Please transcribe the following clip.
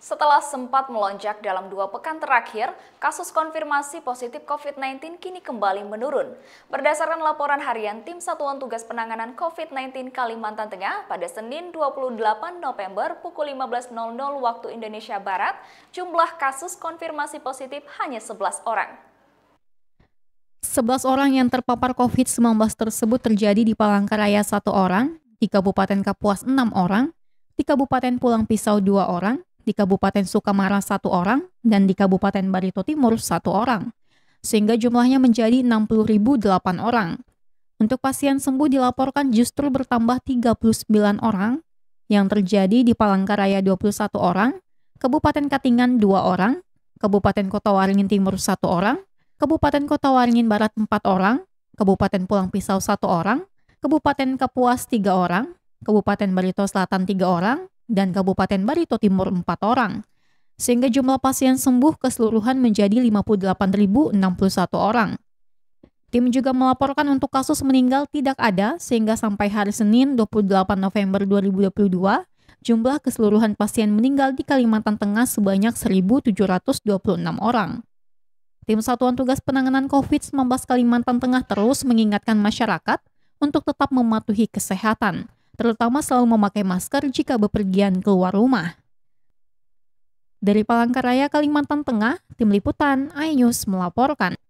Setelah sempat melonjak dalam dua pekan terakhir, kasus konfirmasi positif COVID-19 kini kembali menurun. Berdasarkan laporan harian Tim Satuan Tugas Penanganan COVID-19 Kalimantan Tengah pada Senin 28 November pukul 15.00 waktu Indonesia Barat, jumlah kasus konfirmasi positif hanya 11 orang. 11 orang yang terpapar COVID-19 tersebut terjadi di Palangkaraya satu orang, di Kabupaten Kapuas 6 orang, di Kabupaten Pulang Pisau 2 orang, di Kabupaten Sukamara satu orang, dan di Kabupaten Barito Timur satu orang, sehingga jumlahnya menjadi 60.008 orang. Untuk pasien sembuh dilaporkan justru bertambah 39 orang, yang terjadi di Palangkaraya 21 orang, Kabupaten Katingan 2 orang, Kabupaten Kota Waringin Timur 1 orang, Kabupaten Kota Waringin Barat 4 orang, Kabupaten Pulang Pisau 1 orang, Kabupaten Kapuas 3 orang, Kabupaten Barito Selatan 3 orang, dan Kabupaten Barito Timur 4 orang. Sehingga jumlah pasien sembuh keseluruhan menjadi 58.061 orang. Tim juga melaporkan untuk kasus meninggal tidak ada sehingga sampai hari Senin 28 November 2022, jumlah keseluruhan pasien meninggal di Kalimantan Tengah sebanyak 1.726 orang. Tim Satuan Tugas Penanganan COVID-19 Kalimantan Tengah terus mengingatkan masyarakat untuk tetap mematuhi kesehatan, terutama selalu memakai masker jika bepergian keluar rumah. Dari Palangkaraya, Kalimantan Tengah, Tim Liputan, iNews melaporkan.